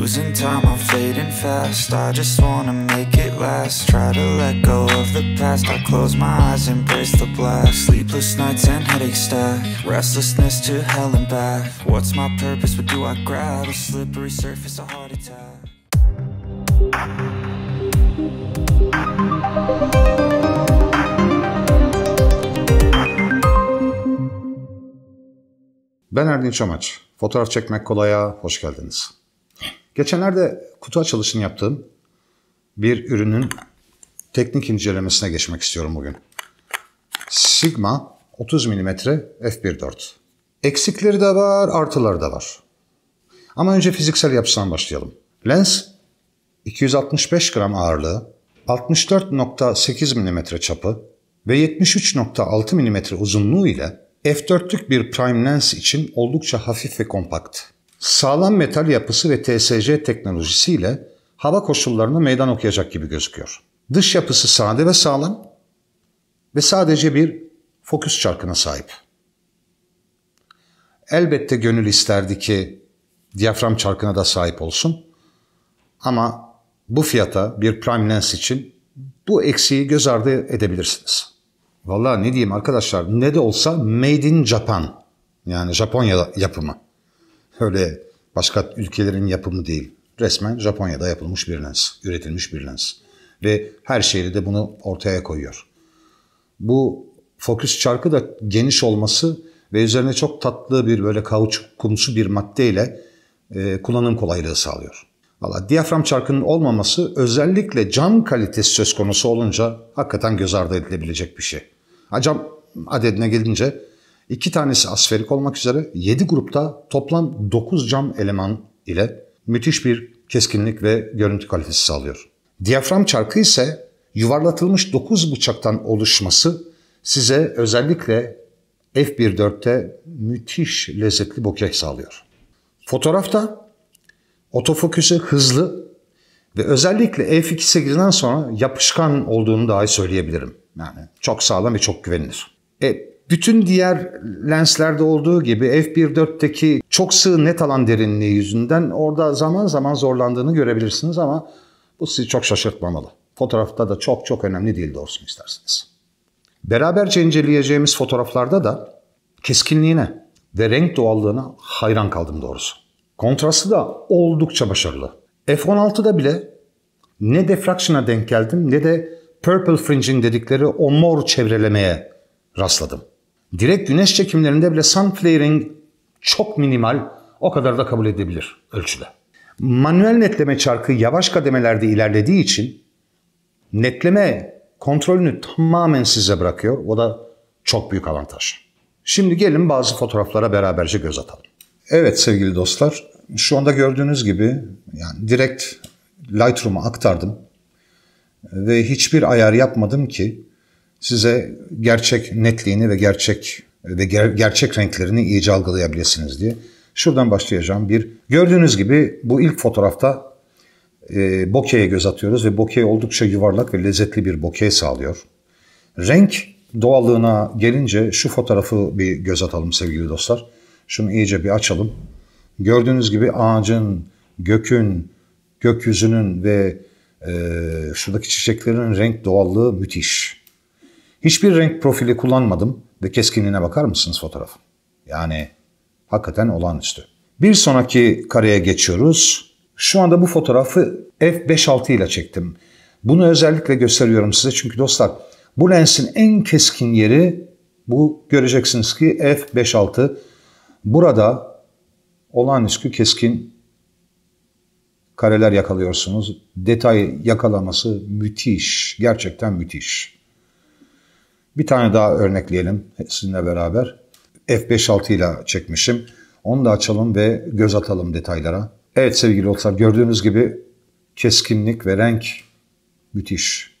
Losing time, I'm fading fast I just wanna make it last Try to let go of the past I close my eyes, embrace the blast. Sleepless nights and headaches stack Restlessness to hell and back What's my purpose, what do I grab? A slippery surface, a heart attack Ben Erdinç Amaç. Fotoğraf çekmek kolaya hoş geldiniz. Geçenlerde kutu açılışını yaptığım bir ürünün teknik incelemesine geçmek istiyorum bugün. Sigma 30 mm f1.4. Eksikleri de var, artıları da var. Ama önce fiziksel yapısından başlayalım. Lens 265 gram ağırlığı, 64.8 mm çapı ve 73.6 mm uzunluğu ile f4'lük bir prime lens için oldukça hafif ve kompakt sağlam metal yapısı ve TSC teknolojisiyle hava koşullarına meydan okuyacak gibi gözüküyor. Dış yapısı sade ve sağlam ve sadece bir fokus çarkına sahip. Elbette gönül isterdi ki diyafram çarkına da sahip olsun. Ama bu fiyata bir prime lens için bu eksiği göz ardı edebilirsiniz. Vallahi ne diyeyim arkadaşlar ne de olsa made in Japan yani Japonya yapımı. Öyle başka ülkelerin yapımı değil. Resmen Japonya'da yapılmış bir lens, üretilmiş bir lens. Ve her şehri de bunu ortaya koyuyor. Bu fokus çarkı da geniş olması ve üzerine çok tatlı bir böyle kauçuk kumsu bir maddeyle e, kullanım kolaylığı sağlıyor. Valla diyafram çarkının olmaması özellikle cam kalitesi söz konusu olunca hakikaten göz ardı edilebilecek bir şey. Acam cam adedine gelince İki tanesi asferik olmak üzere 7 grupta toplam 9 cam eleman ile müthiş bir keskinlik ve görüntü kalitesi sağlıyor. Diyafram çarkı ise yuvarlatılmış 9 bıçaktan oluşması size özellikle f1.4'te müthiş lezzetli bokeh sağlıyor. Fotoğrafta otofokusu hızlı ve özellikle f2.8'den sonra yapışkan olduğunu dahi söyleyebilirim. Yani çok sağlam ve çok güvenilir. E, bütün diğer lenslerde olduğu gibi f1.4'teki çok sığ net alan derinliği yüzünden orada zaman zaman zorlandığını görebilirsiniz ama bu sizi çok şaşırtmamalı. Fotoğrafta da çok çok önemli değil doğrusu isterseniz. Beraberce inceleyeceğimiz fotoğraflarda da keskinliğine ve renk doğallığına hayran kaldım doğrusu. Kontrastı da oldukça başarılı. F16'da bile ne defraction'a denk geldim ne de purple fringing dedikleri o mor çevrelemeye rastladım direkt güneş çekimlerinde bile sun flaring çok minimal, o kadar da kabul edebilir ölçüde. Manuel netleme çarkı yavaş kademelerde ilerlediği için netleme kontrolünü tamamen size bırakıyor. O da çok büyük avantaj. Şimdi gelin bazı fotoğraflara beraberce göz atalım. Evet sevgili dostlar, şu anda gördüğünüz gibi yani direkt Lightroom'a aktardım ve hiçbir ayar yapmadım ki size gerçek netliğini ve gerçek ve ger- gerçek renklerini iyice algılayabilirsiniz diye. Şuradan başlayacağım. Bir, gördüğünüz gibi bu ilk fotoğrafta e, bokeye göz atıyoruz ve bokeh oldukça yuvarlak ve lezzetli bir bokeh sağlıyor. Renk doğallığına gelince şu fotoğrafı bir göz atalım sevgili dostlar. Şunu iyice bir açalım. Gördüğünüz gibi ağacın, gökün, gökyüzünün ve e, şuradaki çiçeklerin renk doğallığı müthiş. Hiçbir renk profili kullanmadım ve keskinliğine bakar mısınız fotoğrafın? Yani hakikaten olağanüstü. Bir sonraki kareye geçiyoruz. Şu anda bu fotoğrafı f5.6 ile çektim. Bunu özellikle gösteriyorum size çünkü dostlar bu lensin en keskin yeri bu göreceksiniz ki f5.6. Burada olağanüstü keskin kareler yakalıyorsunuz. Detay yakalaması müthiş. Gerçekten müthiş. Bir tane daha örnekleyelim sizinle beraber. F5-6 ile çekmişim. Onu da açalım ve göz atalım detaylara. Evet sevgili dostlar gördüğünüz gibi keskinlik ve renk müthiş.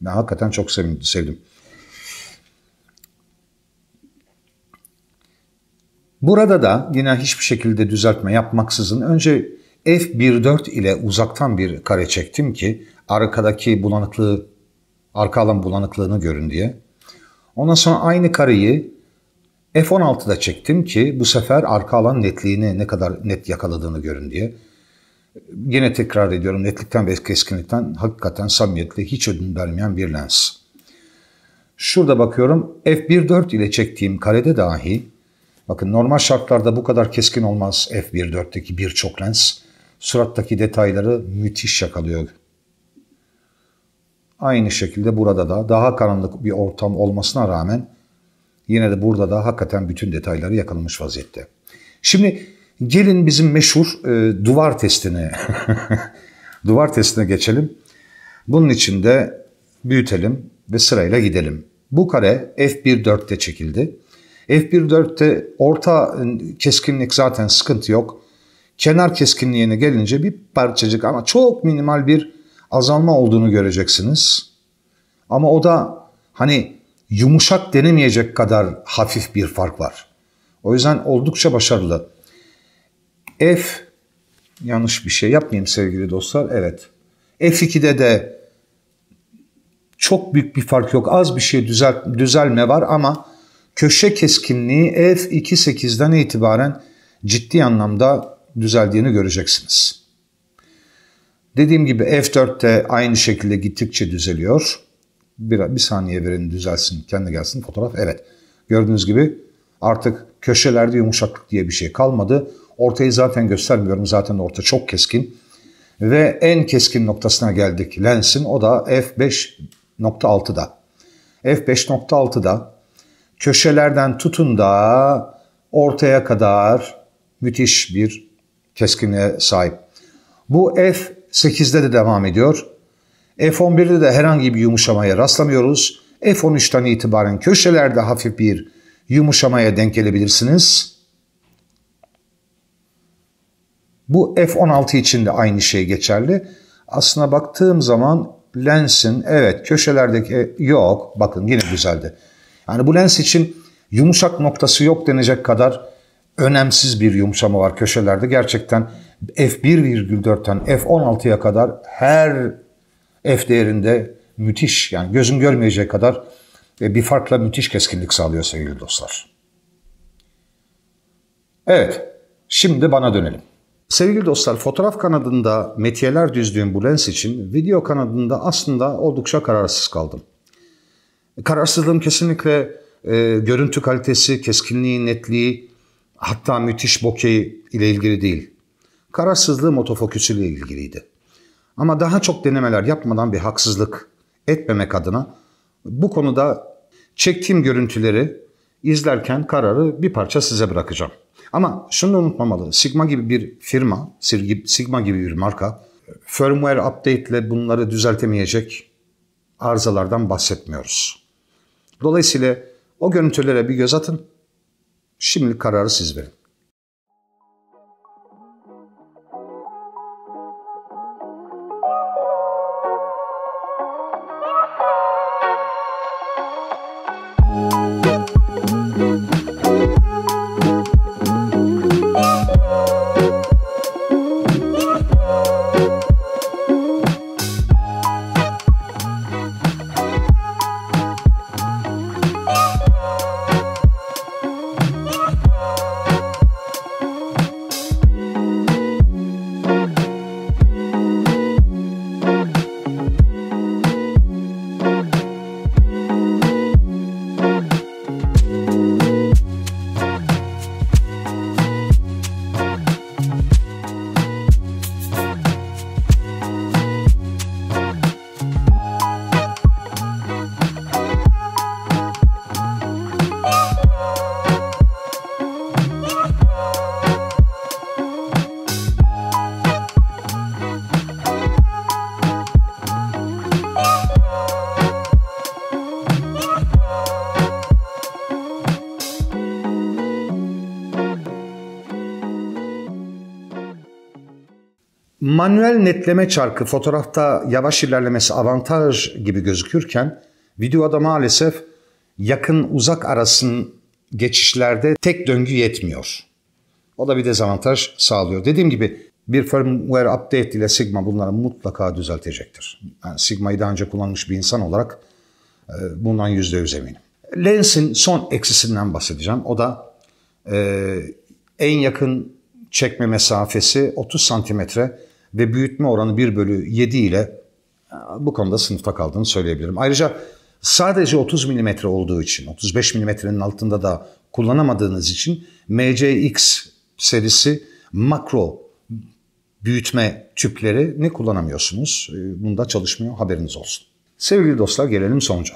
Ben hakikaten çok sevindim, sevdim. Burada da yine hiçbir şekilde düzeltme yapmaksızın önce f1.4 ile uzaktan bir kare çektim ki arkadaki bulanıklığı, arka alan bulanıklığını görün diye. Ondan sonra aynı kareyi F-16'da çektim ki bu sefer arka alan netliğini ne kadar net yakaladığını görün diye. Yine tekrar ediyorum netlikten ve keskinlikten hakikaten samimiyetle hiç ödün vermeyen bir lens. Şurada bakıyorum f1.4 ile çektiğim karede dahi bakın normal şartlarda bu kadar keskin olmaz f1.4'teki birçok lens. Surattaki detayları müthiş yakalıyor Aynı şekilde burada da daha karanlık bir ortam olmasına rağmen yine de burada da hakikaten bütün detayları yakalamış vaziyette. Şimdi gelin bizim meşhur e, duvar testine duvar testine geçelim. Bunun için de büyütelim ve sırayla gidelim. Bu kare f1.4'te çekildi. f1.4'te orta keskinlik zaten sıkıntı yok. Kenar keskinliğine gelince bir parçacık ama çok minimal bir azalma olduğunu göreceksiniz. Ama o da hani yumuşak denemeyecek kadar hafif bir fark var. O yüzden oldukça başarılı. F yanlış bir şey yapmayayım sevgili dostlar. Evet. F2'de de çok büyük bir fark yok. Az bir şey düzel, düzelme var ama köşe keskinliği F2.8'den itibaren ciddi anlamda düzeldiğini göreceksiniz. Dediğim gibi F4'te aynı şekilde gittikçe düzeliyor. Bir, bir saniye verin düzelsin, kendi gelsin fotoğraf. Evet, gördüğünüz gibi artık köşelerde yumuşaklık diye bir şey kalmadı. Ortayı zaten göstermiyorum, zaten orta çok keskin. Ve en keskin noktasına geldik lensin, o da f5.6'da. f5.6'da köşelerden tutun da ortaya kadar müthiş bir keskinliğe sahip. Bu f 8'de de devam ediyor. F11'de de herhangi bir yumuşamaya rastlamıyoruz. F13'ten itibaren köşelerde hafif bir yumuşamaya denk gelebilirsiniz. Bu F16 için de aynı şey geçerli. Aslına baktığım zaman lensin evet köşelerdeki e, yok bakın yine güzeldi. Yani bu lens için yumuşak noktası yok denecek kadar önemsiz bir yumuşama var köşelerde. Gerçekten F1,4'ten F16'ya kadar her F değerinde müthiş yani gözün görmeyeceği kadar e, bir farkla müthiş keskinlik sağlıyor sevgili dostlar. Evet, şimdi bana dönelim. Sevgili dostlar, fotoğraf kanadında metiyeler düzdüğüm bu lens için video kanadında aslında oldukça kararsız kaldım. Kararsızlığım kesinlikle e, görüntü kalitesi, keskinliği, netliği hatta müthiş bokeh ile ilgili değil kararsızlığı motofokusuyla ilgiliydi. Ama daha çok denemeler yapmadan bir haksızlık etmemek adına bu konuda çektiğim görüntüleri izlerken kararı bir parça size bırakacağım. Ama şunu da unutmamalı. Sigma gibi bir firma, Sigma gibi bir marka firmware update ile bunları düzeltemeyecek arızalardan bahsetmiyoruz. Dolayısıyla o görüntülere bir göz atın. Şimdi kararı siz verin. Manuel netleme çarkı fotoğrafta yavaş ilerlemesi avantaj gibi gözükürken videoda maalesef yakın uzak arasın geçişlerde tek döngü yetmiyor. O da bir dezavantaj sağlıyor. Dediğim gibi bir firmware update ile Sigma bunları mutlaka düzeltecektir. Yani Sigma'yı daha önce kullanmış bir insan olarak e, bundan %100 eminim. Lens'in son eksisinden bahsedeceğim. O da e, en yakın çekme mesafesi 30 santimetre ve büyütme oranı 1 bölü 7 ile e, bu konuda sınıfta kaldığını söyleyebilirim. Ayrıca sadece 30 mm olduğu için, 35 mm'nin altında da kullanamadığınız için MCX serisi makro büyütme tüpleri ne kullanamıyorsunuz. E, bunda çalışmıyor haberiniz olsun. Sevgili dostlar gelelim sonuca.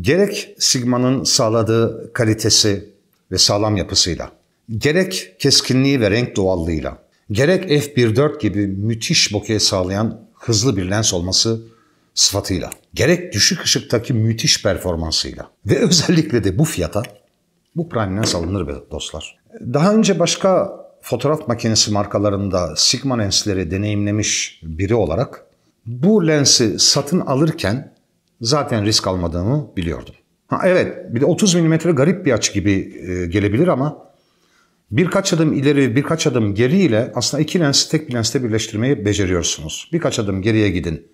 Gerek Sigma'nın sağladığı kalitesi ve sağlam yapısıyla, gerek keskinliği ve renk doğallığıyla, gerek F1.4 gibi müthiş bokeh sağlayan hızlı bir lens olması sıfatıyla, gerek düşük ışıktaki müthiş performansıyla ve özellikle de bu fiyata bu prime lens alınır be dostlar. Daha önce başka fotoğraf makinesi markalarında Sigma lensleri deneyimlemiş biri olarak bu lensi satın alırken zaten risk almadığımı biliyordum. Ha evet bir de 30 mm garip bir açı gibi e, gelebilir ama Birkaç adım ileri, birkaç adım geri ile aslında iki lensi tek bir lensle birleştirmeyi beceriyorsunuz. Birkaç adım geriye gidin.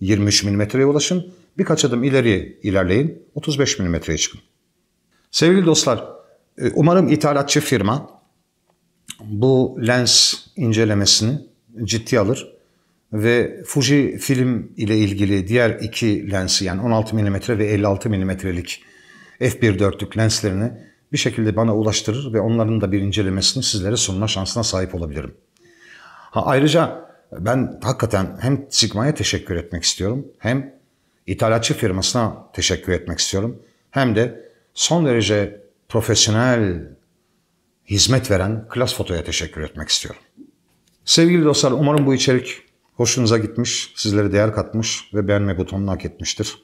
23 mm'ye ulaşın. Birkaç adım ileri ilerleyin. 35 mm'ye çıkın. Sevgili dostlar, e, umarım ithalatçı firma bu lens incelemesini ciddi alır ve Fuji film ile ilgili diğer iki lensi yani 16 mm ve 56 mm'lik f1.4'lük lenslerini bir şekilde bana ulaştırır ve onların da bir incelemesini sizlere sunma şansına sahip olabilirim. Ha, ayrıca ben hakikaten hem Sigma'ya teşekkür etmek istiyorum hem ithalatçı firmasına teşekkür etmek istiyorum. Hem de son derece profesyonel hizmet veren Klas Foto'ya teşekkür etmek istiyorum. Sevgili dostlar umarım bu içerik hoşunuza gitmiş, sizlere değer katmış ve beğenme butonunu hak etmiştir.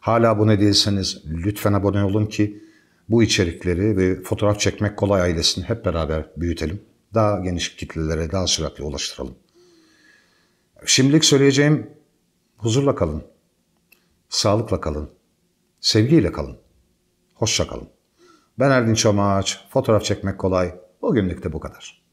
Hala abone değilseniz lütfen abone olun ki bu içerikleri ve fotoğraf çekmek kolay ailesini hep beraber büyütelim. Daha geniş kitlelere daha süratle ulaştıralım. Şimdilik söyleyeceğim huzurla kalın, sağlıkla kalın, sevgiyle kalın, hoşça kalın. Ben Erdinç Amaç, fotoğraf çekmek kolay. Bugünlük de bu kadar.